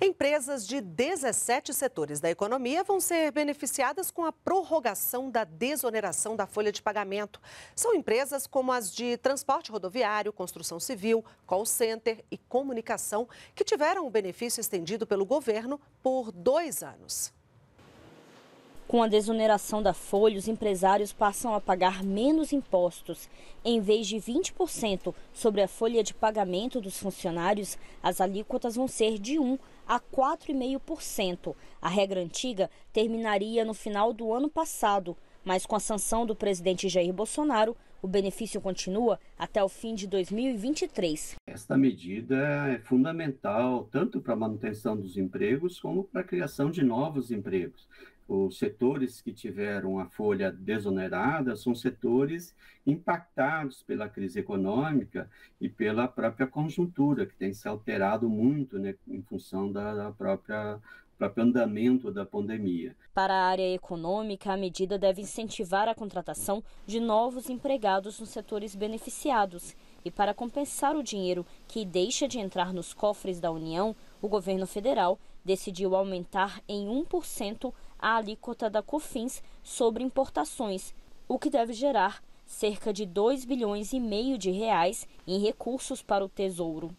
Empresas de 17 setores da economia vão ser beneficiadas com a prorrogação da desoneração da folha de pagamento. São empresas como as de transporte rodoviário, construção civil, call center e comunicação, que tiveram o benefício estendido pelo governo por dois anos. Com a desoneração da folha, os empresários passam a pagar menos impostos. Em vez de 20% sobre a folha de pagamento dos funcionários, as alíquotas vão ser de 1 a 4,5%. A regra antiga terminaria no final do ano passado, mas com a sanção do presidente Jair Bolsonaro, o benefício continua até o fim de 2023. Esta medida é fundamental tanto para a manutenção dos empregos como para a criação de novos empregos os setores que tiveram a folha desonerada são setores impactados pela crise econômica e pela própria conjuntura, que tem se alterado muito né, em função da, própria próprio andamento da pandemia. Para a área econômica, a medida deve incentivar a contratação de novos empregados nos setores beneficiados. E para compensar o dinheiro que deixa de entrar nos cofres da União, o governo federal decidiu aumentar em 1% a alíquota da COFINS sobre importações, o que deve gerar cerca de 2 bilhões e meio de reais em recursos para o Tesouro.